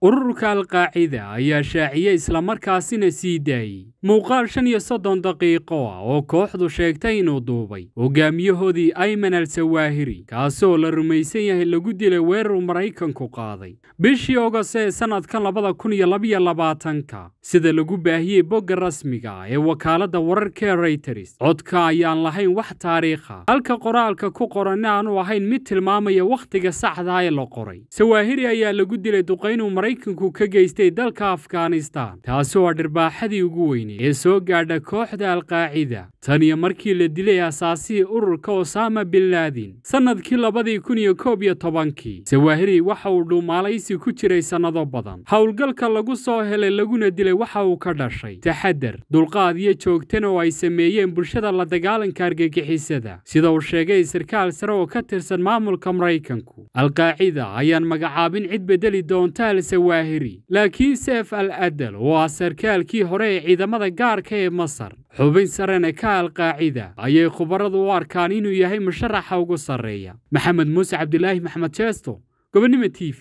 ururka alqaacida ayaa shaaciyey islamarkaasina sii daayey muuqaal shan iyo soddon daqiiqo ah oo kooxdu sheegtay inuu duubay hogaamiyahoodii ayman al sawaahiri kaasoo la rumaysan yahay lagu dilay weerar maraykanku qaaday bishii ogoste ee sannadkan labada kun iyo labaiyo labaatanka sida lagu baahiyey bogga rasmiga ah ee wakaaladda wararkee reyters codka ayaan lahayn wax taariikha halka qoraalka ku qorana aanu ahayn mid tilmaamaya wakhtiga saxdaa ee la qoray sawaahiri ayaa lagu dilay duqaynu maraykanku ka geystay dalka afghanistan taasi oo ah dhirbaaxadii ugu weynay ee soo gaadha kooxda alqaacida tan iyo markii la dilay asaasihii ururka osaama bin laadin sannadkii labadii kun iyo koob iyo tobankii sawaahiri waxa uu dhuumaalaysi ku jiray sannado badan howlgalka lagu soo helay laguna dilay waxa uu ka dhashay taxadar dulqaad iyo joogtan oo ay sameeyeen bulshada la dagaalanka argagixisada sida uu sheegay sarkaal sare oo ka tirsan maamulka maraykanku alqaacida ayaan magacaabin cid beddeli doonta al-sawaahiri laakiin seef al adal oo ah sarkaalkii hore ee ciidamada gaarka ee masar xubin sarena ka alqaacida ayay khubaradu u arkaan inuu yahay musharaxa ugu sarreeya maxamed muuse cabdilaahi maxamed jeesto gobonnimo t v